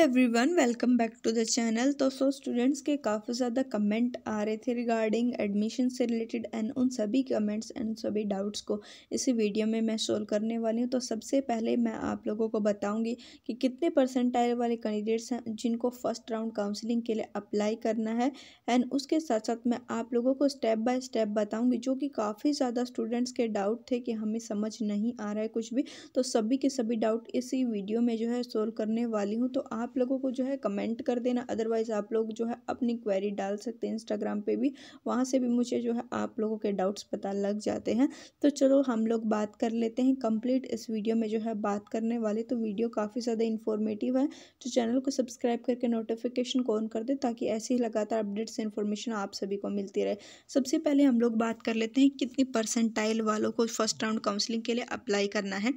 everyone welcome back to the channel तो so students के काफ़ी ज़्यादा कमेंट आ रहे थे रिगार्डिंग एडमिशन से रिलेटेड एंड उन सभी कमेंट्स एंड सभी डाउट्स को इसी वीडियो में मैं सोल्व करने वाली हूँ तो सबसे पहले मैं आप लोगों को बताऊंगी कि कितने परसेंटाइल वाले कैंडिडेट्स हैं जिनको फर्स्ट राउंड काउंसिलिंग के लिए अप्लाई करना है एंड उसके साथ साथ मैं आप लोगों को स्टेप बाय स्टेप बताऊँगी जो कि काफ़ी ज़्यादा स्टूडेंट्स के डाउट थे कि हमें समझ नहीं आ रहा है कुछ भी तो सभी के सभी डाउट इसी वीडियो में जो है सोल्व करने वाली हूँ तो आप आप लोगों को जो है कमेंट कर देना अदरवाइज़ आप लोग जो है अपनी क्वेरी डाल सकते हैं इंस्टाग्राम पे भी वहाँ से भी मुझे जो है आप लोगों के डाउट्स पता लग जाते हैं तो चलो हम लोग बात कर लेते हैं कंप्लीट इस वीडियो में जो है बात करने वाले तो वीडियो काफ़ी ज़्यादा इन्फॉर्मेटिव है तो चैनल को सब्सक्राइब करके नोटिफिकेशन को ऑन कर दे ताकि ऐसी ही लगातार अपडेट्स इन्फॉर्मेशन आप सभी को मिलती रहे सबसे पहले हम लोग बात कर लेते हैं कितनी परसेंटाइल वालों को फर्स्ट राउंड काउंसलिंग के लिए अप्लाई करना है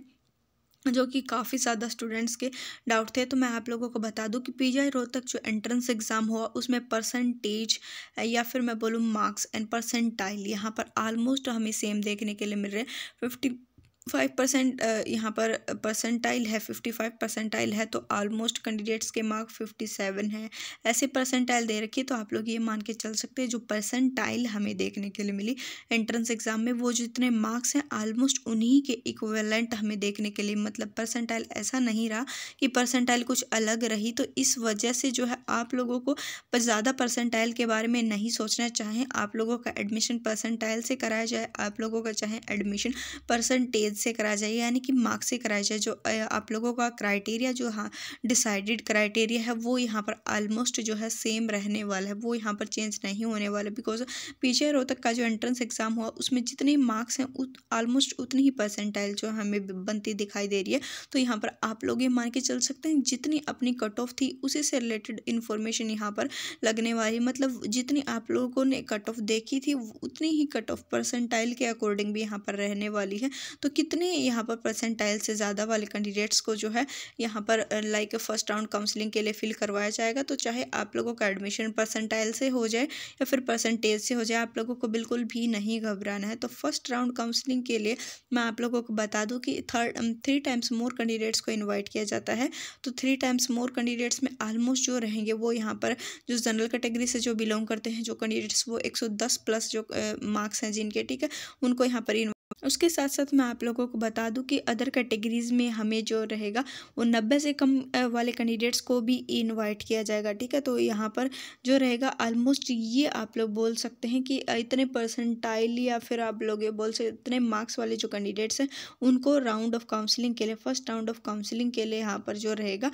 जो कि काफ़ी ज़्यादा स्टूडेंट्स के डाउट थे तो मैं आप लोगों को बता दूं कि पीजीआई रोहतक जो एंट्रेंस एग्ज़ाम हुआ उसमें परसेंटेज या फिर मैं बोलूँ मार्क्स एंड परसेंटाइल यहाँ पर आलमोस्ट हमें सेम देखने के लिए मिल रहे हैं फिफ्टी फाइव परसेंट uh, यहाँ पर परसेंटाइल uh, है फिफ्टी फाइव परसेंटाइल है तो आलमोस्ट कैंडिडेट्स के मार्क फिफ्टी सेवन है ऐसे परसेंटाइल दे रखी तो आप लोग ये मान के चल सकते हैं जो परसेंटाइल हमें देखने के लिए मिली एंट्रेंस एग्जाम में वो जितने मार्क्स हैं आलमोस्ट उन्हीं के इक्वेलेंट हमें देखने के लिए मतलब परसेंटाइल ऐसा नहीं रहा कि परसेंटाइल कुछ अलग रही तो इस वजह से जो है आप लोगों को ज़्यादा परसेंटाइल के बारे में नहीं सोचना चाहें आप लोगों का एडमिशन परसेंटाइल से कराया जाए आप लोगों का चाहें एडमिशन परसेंटेज एज से कराया जाए यानी कि मार्क्स से कराया जाए जो आप लोगों का क्राइटेरिया जो हाँ डिसाइडेड क्राइटेरिया है वो यहाँ पर आलमोस्ट जो है सेम रहने वाला है वो यहाँ पर चेंज नहीं होने वाला बिकॉज पीछे रोहतक का जो एंट्रेंस एग्ज़ाम हुआ उसमें जितने मार्क्स हैं उत, उतनी ही परसेंटाइल जो हमें बनती दिखाई दे रही है तो यहाँ पर आप लोग ये मान के चल सकते हैं जितनी अपनी कट ऑफ थी उसी से रिलेटेड इन्फॉर्मेशन यहाँ पर लगने वाली मतलब जितनी आप लोगों ने कट ऑफ देखी थी उतनी ही कट ऑफ परसेंटाइल के अकॉर्डिंग भी यहाँ पर रहने वाली है तो कितने यहाँ पर परसेंटाइल से ज़्यादा वाले कैंडिडेट्स को जो है यहाँ पर लाइक फर्स्ट राउंड काउंसलिंग के लिए फिल करवाया जाएगा तो चाहे आप लोगों का एडमिशन परसेंटाइल से हो जाए या फिर परसेंटेज से हो जाए आप लोगों को बिल्कुल भी नहीं घबराना है तो फर्स्ट राउंड काउंसलिंग के लिए मैं आप लोगों को बता दूँ कि third three times more candidates को इन्वाइट किया जाता है तो थ्री टाइम्स मोर कैंडिडेट्स में आलमोस्ट जो रहेंगे वो यहाँ पर जो जनरल कैटेगरी से जो बिलोंग करते हैं जो कैंडिडेट्स वो एक प्लस जो मार्क्स हैं जिनके ठीक है उनको यहाँ पर उसके साथ साथ मैं आप लोगों को बता दूं कि अदर कैटेगरीज़ में हमें जो रहेगा वो नब्बे से कम वाले कैंडिडेट्स को भी इनवाइट किया जाएगा ठीक है तो यहाँ पर जो रहेगा ऑलमोस्ट ये आप लोग बोल सकते हैं कि इतने परसेंटाइल या फिर आप लोग ये बोल सकते इतने मार्क्स वाले जो कैंडिडेट्स हैं उनको राउंड ऑफ काउंसिलिंग के लिए फर्स्ट राउंड ऑफ काउंसिलिंग के लिए यहाँ पर जो रहेगा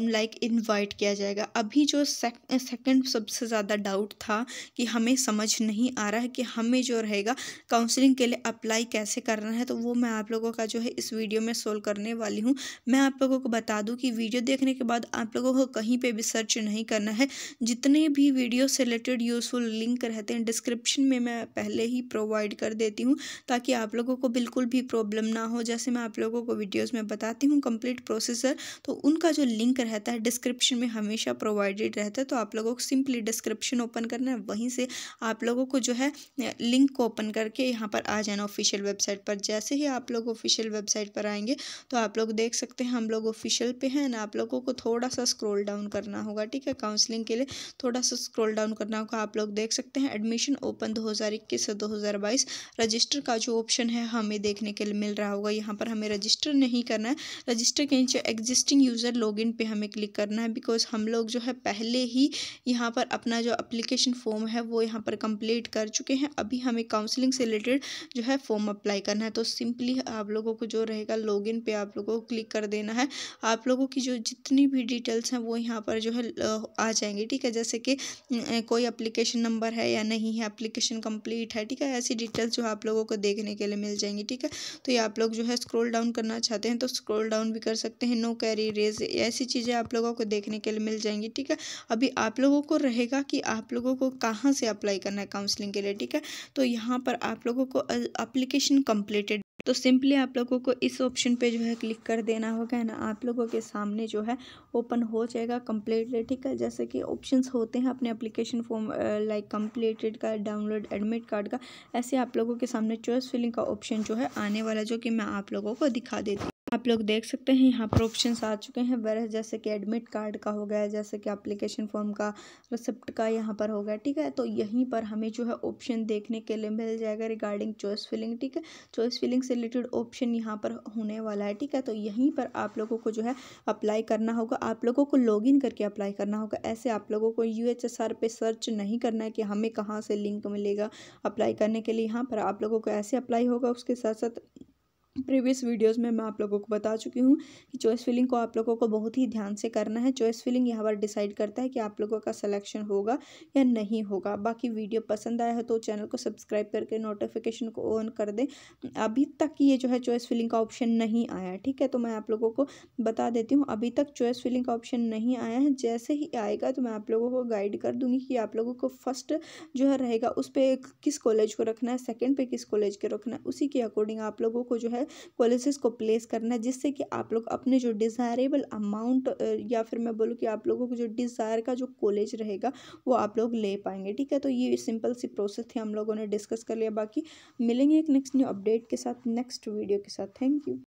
लाइक इन्वाइट किया जाएगा अभी जो सेकेंड सबसे ज़्यादा डाउट था कि हमें समझ नहीं आ रहा है कि हमें जो रहेगा काउंसिलिंग के लिए अप्लाई कैसे करना है तो वो मैं आप लोगों का जो है इस वीडियो में सोल्व करने वाली हूँ मैं आप लोगों को बता दूँ कि वीडियो देखने के बाद आप लोगों को कहीं पर भी सर्च नहीं करना है जितने भी वीडियो से रिलेटेड यूज़फुल लिंक रहते हैं डिस्क्रिप्शन में मैं पहले ही प्रोवाइड कर देती हूँ ताकि आप लोगों को बिल्कुल भी प्रॉब्लम ना हो जैसे मैं आप लोगों को वीडियोस में बताती हूँ कंप्लीट प्रोसेसर तो उनका जो लिंक रहता है डिस्क्रिप्शन में हमेशा प्रोवाइडेड रहता है तो आप लोगों को सिंपली डिस्क्रिप्शन ओपन करना है वहीं से आप लोगों को जो है लिंक को ओपन करके यहाँ पर आ जाना ऑफिशियल वेबसाइट पर जैसे ही आप लोग ऑफिशियल वेबसाइट पर आएंगे तो आप लोग देख सकते हैं हम लोग ऑफिशियल पे हैं ना आप लोगों को थोड़ा सा स्क्रॉल डाउन करना होगा ठीक है काउंसलिंग के लिए थोड़ा सा स्क्रॉल डाउन करना होगा आप लोग देख सकते हैं एडमिशन ओपन दो हज़ार इक्कीस से दो हज़ार बाईस रजिस्टर का जो ऑप्शन है हमें देखने के लिए मिल रहा होगा यहाँ पर हमें रजिस्टर नहीं करना है रजिस्टर के नीचे एग्जिस्टिंग यूज़र इन पे हमें क्लिक करना है बिकॉज हम लोग जो है पहले ही यहाँ पर अपना जो अप्लीकेशन फॉर्म है वो यहाँ पर कंप्लीट कर चुके हैं अभी हमें काउंसलिंग से रिलेटेड जो है फॉर्म फॉर्म अप्लाई करना है तो सिंपली आप लोगों को जो रहेगा लॉगिन पे आप लोगों को क्लिक कर देना है आप लोगों की जो जितनी भी डिटेल्स हैं वो यहाँ पर जो है आ जाएंगे ठीक है जैसे कि कोई अप्लीकेशन नंबर है या नहीं है अप्लीकेशन कम्प्लीट है ठीक है ऐसी डिटेल्स जो आप लोगों को देखने के लिए मिल जाएंगी ठीक है तो ये आप लोग जो है स्क्रोल डाउन करना चाहते हैं तो स्क्रोल डाउन भी कर सकते हैं नो कैरी रेज ऐसी चीज़ें आप लोगों को देखने के लिए मिल जाएंगी ठीक है अभी आप लोगों को रहेगा कि आप लोगों को कहाँ से अप्लाई करना है काउंसलिंग के लिए ठीक है तो यहाँ पर आप लोगों को अप्लीकेशन एप्लीकेशन कम्प्लीटेड तो सिंपली आप लोगों को इस ऑप्शन पे जो है क्लिक कर देना होगा है ना आप लोगों के सामने जो है ओपन हो जाएगा कम्प्लीटेड ठीक है जैसे कि ऑप्शंस होते हैं अपने एप्लीकेशन फॉर्म लाइक कम्प्लीटेड का डाउनलोड एडमिट कार्ड का ऐसे आप लोगों के सामने चॉइस फिलिंग का ऑप्शन जो है आने वाला जो कि मैं आप लोगों को दिखा देती आप लोग देख सकते हैं यहाँ पर ऑप्शन आ चुके हैं वरह जैसे कि एडमिट कार्ड का हो गया जैसे कि अप्लीकेशन फॉर्म का रिसिप्ट का यहाँ पर हो गया ठीक है तो यहीं पर हमें जो है ऑप्शन देखने के लिए मिल जाएगा रिगार्डिंग चॉइस फिलिंग ठीक है चॉइस फिलिंग से रिलेटेड ऑप्शन यहाँ पर होने वाला है ठीक है तो यहीं पर आप लोगों को जो है अप्लाई करना होगा आप लोगों को लॉग इन करके अप्लाई करना होगा ऐसे आप लोगों को यू एच एस आर पे सर्च नहीं करना है कि हमें कहाँ से लिंक मिलेगा अप्लाई करने के लिए यहाँ पर आप लोगों को ऐसे अप्लाई होगा उसके साथ साथ प्रीवियस वीडियोस में मैं आप लोगों को बता चुकी हूँ कि चॉइस फिलिंग को आप लोगों को बहुत ही ध्यान से करना है चॉइस फिलिंग यहाँ पर डिसाइड करता है कि आप लोगों का सिलेक्शन होगा या नहीं होगा बाकी वीडियो पसंद आया हो तो चैनल को सब्सक्राइब करके नोटिफिकेशन को ऑन कर दें अभी तक ये जो है चॉइस फिलिंग का ऑप्शन नहीं आया ठीक है तो मैं आप लोगों को बता देती हूँ अभी तक चॉइस फिलिंग का ऑप्शन नहीं आया है जैसे ही आएगा तो मैं आप लोगों को गाइड कर दूँगी कि आप लोगों को फर्स्ट जो है रहेगा उस पर किस कॉलेज को रखना है सेकेंड पर किस कॉलेज के रखना है उसी के अकॉर्डिंग आप लोगों को जो है कॉलेजेस पॉलिसीज़ को प्लेस करना जिससे कि आप लोग अपने जो डिज़ायरेबल अमाउंट या फिर मैं बोलूँ कि आप लोगों को जो डिज़ायर का जो कॉलेज रहेगा वो आप लोग ले पाएंगे ठीक है तो ये सिंपल सी प्रोसेस थी हम लोगों ने डिस्कस कर लिया बाकी मिलेंगे एक नेक्स्ट न्यू अपडेट के साथ नेक्स्ट वीडियो के साथ थैंक यू